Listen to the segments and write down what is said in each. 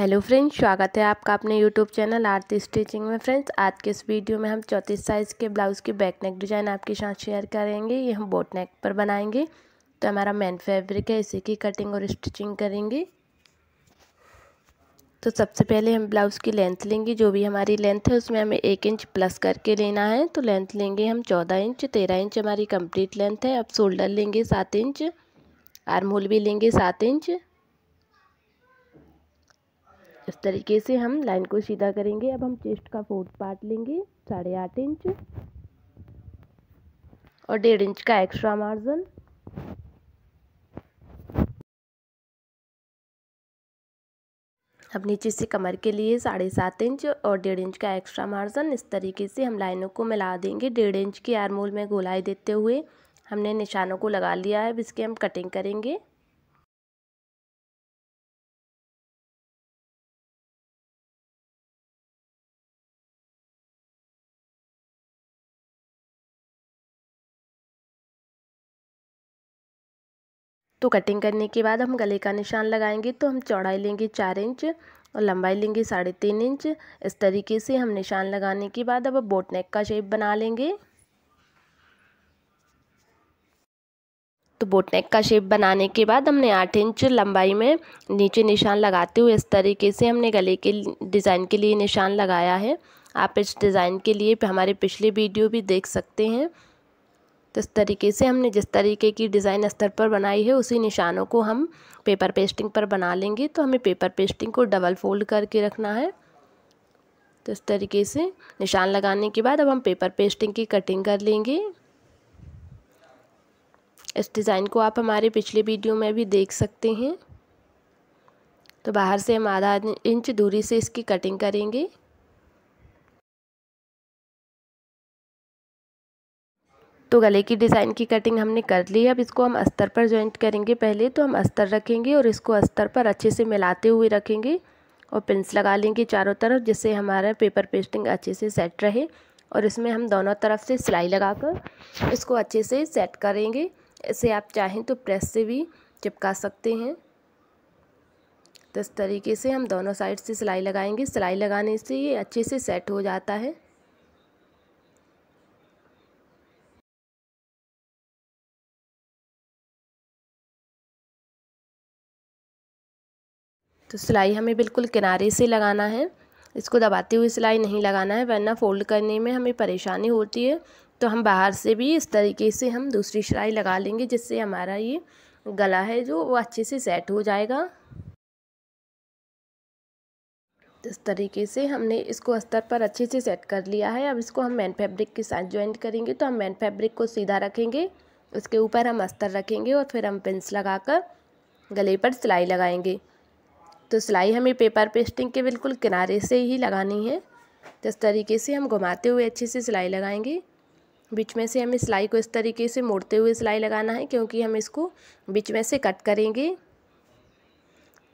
hello friends स्वागत है आपका अपने यूट्यूब चैनल आरती स्टिचिंग में फ्रेंड्स आज के इस वीडियो में हम चौंतीस साइज़ के ब्लाउज़ की बैक नेक डिज़ाइन आपके साथ शेयर करेंगे ये हम बोट नेक पर बनाएंगे तो हमारा मेन फैब्रिक है इसी की कटिंग और स्टिचिंग करेंगे तो सबसे पहले हम ब्लाउज़ की लेंथ लेंगे जो भी हमारी लेंथ है उसमें हमें एक इंच प्लस करके लेना है तो लेंथ लेंगे हम चौदह इंच तेरह इंच हमारी कंप्लीट लेंथ है अब शोल्डर लेंगे सात इंच आर्म होल भी लेंगे सात इंच इस तरीके से हम लाइन को सीधा करेंगे अब हम चेस्ट का फोर्थ पार्ट लेंगे साढ़े आठ इंच और डेढ़ इंच का एक्स्ट्रा मार्जिन अब नीचे से कमर के लिए साढ़े सात इंच और डेढ़ इंच का एक्स्ट्रा मार्जिन इस तरीके से हम लाइनों को मिला देंगे डेढ़ इंच की आरमोल में गोलाई देते हुए हमने निशानों को लगा लिया है अब इसकी हम कटिंग करेंगे तो कटिंग करने के बाद हम गले का निशान लगाएंगे तो हम चौड़ाई लेंगे चार इंच और लंबाई लेंगे साढ़े तीन इंच इस तरीके से हम निशान लगाने के बाद अब बोट नेक का शेप बना लेंगे तो बोट नेक का शेप बनाने के बाद हमने आठ इंच लंबाई में नीचे निशान लगाते हुए इस तरीके से हमने गले के डिज़ाइन के लिए निशान लगाया है आप इस डिज़ाइन के लिए हमारे पिछले वीडियो भी देख सकते हैं तो इस तरीके से हमने जिस तरीके की डिज़ाइन स्तर पर बनाई है उसी निशानों को हम पेपर पेस्टिंग पर बना लेंगे तो हमें पेपर पेस्टिंग को डबल फोल्ड करके रखना है तो इस तरीके से निशान लगाने के बाद अब हम पेपर पेस्टिंग की कटिंग कर लेंगे इस डिज़ाइन को आप हमारे पिछले वीडियो में भी देख सकते हैं तो बाहर से हम आधा इंच दूरी से इसकी कटिंग करेंगे तो गले की डिज़ाइन की कटिंग हमने कर ली है अब इसको हम अस्तर पर जॉइंट करेंगे पहले तो हम अस्तर रखेंगे और इसको अस्तर पर अच्छे से मिलाते हुए रखेंगे और पिंस लगा लेंगे चारों तरफ जिससे हमारा पेपर पेस्टिंग अच्छे से सेट रहे और इसमें हम दोनों तरफ से सिलाई लगाकर इसको अच्छे से सेट करेंगे इसे आप चाहें तो प्रेस से भी चिपका सकते हैं तो इस तरीके से हम दोनों साइड से सिलाई लगाएंगे सिलाई लगाने से ये अच्छे से सेट हो जाता है तो सिलाई हमें बिल्कुल किनारे से लगाना है इसको दबाते हुए सिलाई नहीं लगाना है वरना फ़ोल्ड करने में हमें परेशानी होती है तो हम बाहर से भी इस तरीके से हम दूसरी सिलाई लगा लेंगे जिससे हमारा ये गला है जो वो अच्छे से सेट हो जाएगा तो इस तरीके से हमने इसको अस्तर पर अच्छे से सेट कर लिया है अब इसको हम मैन फैब्रिक के साथ ज्वाइंट करेंगे तो हम मैन फैब्रिक को सीधा रखेंगे उसके ऊपर हम अस्तर रखेंगे और फिर हम पिंस लगाकर गले पर सिलाई लगाएंगे तो सिलाई हमें पेपर पेस्टिंग के बिल्कुल किनारे से ही लगानी है तो इस तरीके से हम घुमाते हुए अच्छे से सिलाई लगाएंगे बीच में से हमें सिलाई को इस तरीके से मोड़ते हुए सिलाई लगाना है क्योंकि हम इसको बीच में से कट करेंगे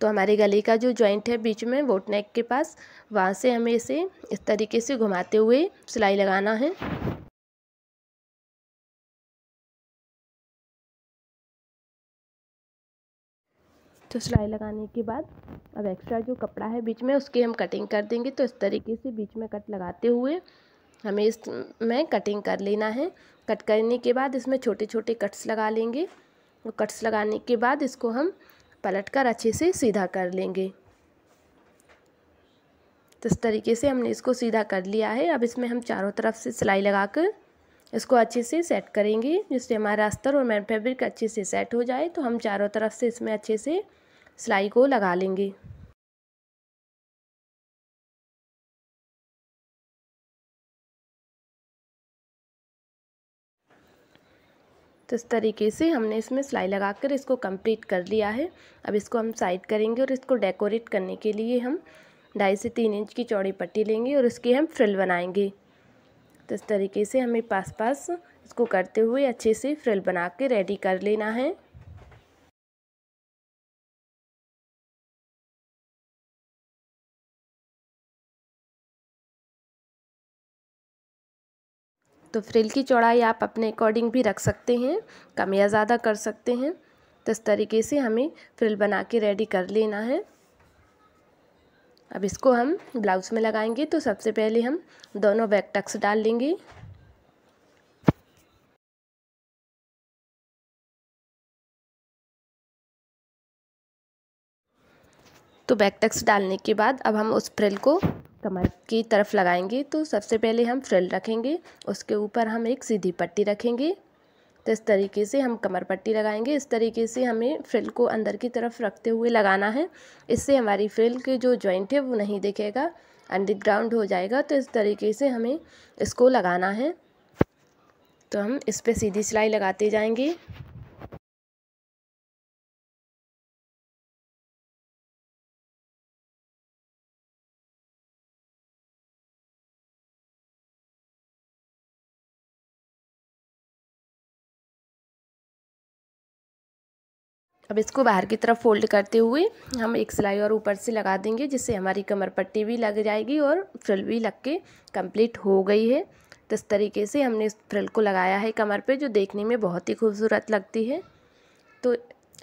तो हमारे गले का जो जॉइंट है बीच में वोट नेक के पास वहाँ से हमें इसे इस तरीके से घुमाते हुए सिलाई लगाना है तो सिलाई लगाने के बाद अब एक्स्ट्रा जो कपड़ा है बीच में उसकी हम कटिंग कर देंगे तो इस तरीके से बीच में कट लगाते हुए हमें इसमें कटिंग कर लेना है कट करने के बाद इसमें छोटे छोटे कट्स लगा लेंगे और कट्स लगाने के बाद इसको हम पलट कर अच्छे से सीधा कर लेंगे तो इस तरीके से हमने इसको सीधा कर लिया है अब इसमें हम चारों तरफ से सिलाई लगा कर इसको अच्छे से सेट करेंगे जिससे हमारा अस्तर और मैन फैब्रिक अच्छे से सेट हो जाए तो हम चारों तरफ से इसमें अच्छे से सिलाई को लगा लेंगे तो इस तरीके से हमने इसमें सिलाई लगाकर इसको कंप्लीट कर लिया है अब इसको हम साइड करेंगे और इसको डेकोरेट करने के लिए हम ढाई से तीन इंच की चौड़ी पट्टी लेंगे और इसकी हम फ्रिल बनाएंगे तो इस तरीके से हमें पास पास इसको करते हुए अच्छे से फ्रिल बना के रेडी कर लेना है तो फ्रिल की चौड़ाई आप अपने अकॉर्डिंग भी रख सकते हैं कम या ज़्यादा कर सकते हैं तो इस तरीके से हमें फ्रिल बना के रेडी कर लेना है अब इसको हम ब्लाउज़ में लगाएंगे तो सबसे पहले हम दोनों बैक टक्स डाल लेंगे तो बैक टक्स डालने के बाद अब हम उस फ्रिल को कमर की तरफ लगाएंगे तो सबसे पहले हम फ्रिल रखेंगे उसके ऊपर हम एक सीधी पट्टी रखेंगे तो इस तरीके से हम कमर पट्टी लगाएंगे इस तरीके से हमें फ्रिल को अंदर की तरफ रखते हुए लगाना है इससे हमारी फ्रिल के जो जॉइंट है वो नहीं दिखेगा अंडरग्राउंड हो जाएगा तो इस तरीके से हमें इसको लगाना है तो हम इस पर सीधी सिलाई लगाते जाएंगे अब इसको बाहर की तरफ फोल्ड करते हुए हम एक सिलाई और ऊपर से लगा देंगे जिससे हमारी कमर पट्टी भी लग जाएगी और फ्रिल भी लग के कम्प्लीट हो गई है तो इस तरीके से हमने इस फ्रिल को लगाया है कमर पे जो देखने में बहुत ही खूबसूरत लगती है तो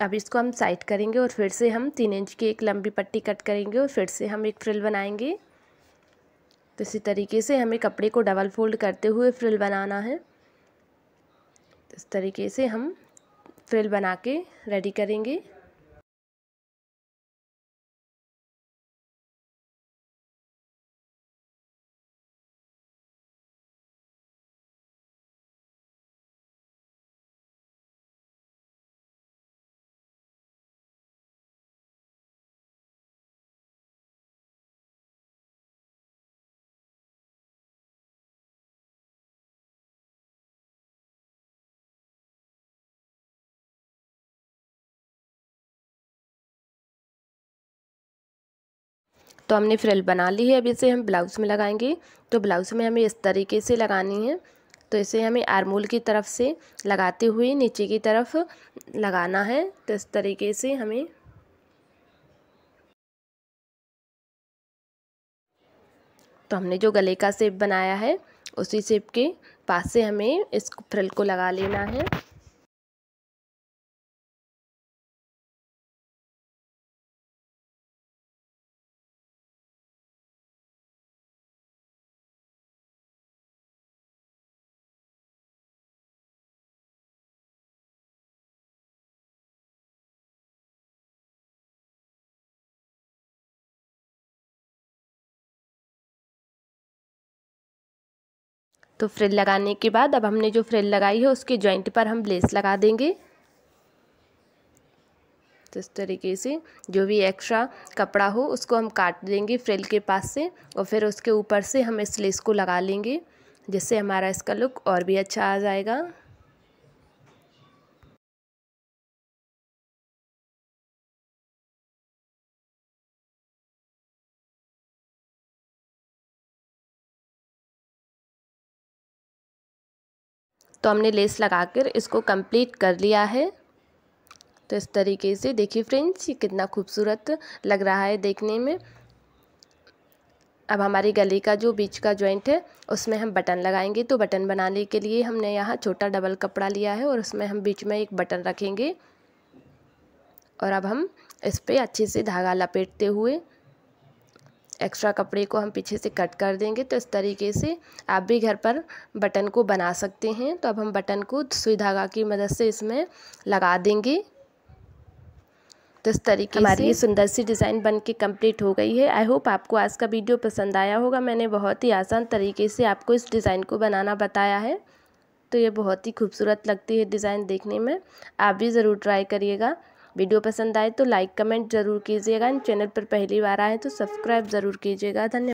अब इसको हम साइड करेंगे और फिर से हम तीन इंच की एक लंबी पट्टी कट करेंगे और फिर से हम एक फ्रिल बनाएंगे तो इसी तरीके से हमें कपड़े को डबल फोल्ड करते हुए फ्रिल बनाना है तो इस तरीके से हम फ्रिल बना के रेडी करेंगे तो हमने फ्रिल बना ली है अभी इसे हम ब्लाउज़ में लगाएंगे तो ब्लाउज़ में हमें इस तरीके से लगानी है तो इसे हमें आरमूल की तरफ से लगाते हुए नीचे की तरफ लगाना है तो इस तरीके से हमें तो हमने जो गले का सेप बनाया है उसी सेप के पास से हमें इस फ्रिल को लगा लेना है तो फ्रिल लगाने के बाद अब हमने जो फ्रिल लगाई है उसके जॉइंट पर हम लेस लगा देंगे तो इस तरीके से जो भी एक्स्ट्रा कपड़ा हो उसको हम काट देंगे फ्रिल के पास से और फिर उसके ऊपर से हम इस लेस को लगा लेंगे जिससे हमारा इसका लुक और भी अच्छा आ जाएगा तो हमने लेस लगा कर इसको कंप्लीट कर लिया है तो इस तरीके से देखिए फ्रेंड्स ये कितना खूबसूरत लग रहा है देखने में अब हमारी गले का जो बीच का जॉइंट है उसमें हम बटन लगाएंगे तो बटन बनाने के लिए हमने यहाँ छोटा डबल कपड़ा लिया है और उसमें हम बीच में एक बटन रखेंगे और अब हम इस पर अच्छे से धागा लपेटते हुए एक्स्ट्रा कपड़े को हम पीछे से कट कर देंगे तो इस तरीके से आप भी घर पर बटन को बना सकते हैं तो अब हम बटन को सुई धागा की मदद से इसमें लगा देंगे तो इस तरीके हमारी ये सुंदर सी डिज़ाइन बन के कम्प्लीट हो गई है आई होप आपको आज का वीडियो पसंद आया होगा मैंने बहुत ही आसान तरीके से आपको इस डिज़ाइन को बनाना बताया है तो ये बहुत ही खूबसूरत लगती है डिज़ाइन देखने में आप भी ज़रूर ट्राई करिएगा वीडियो पसंद आए तो लाइक कमेंट ज़रूर कीजिएगा एंड चैनल पर पहली बार आए तो सब्सक्राइब ज़रूर कीजिएगा धन्यवाद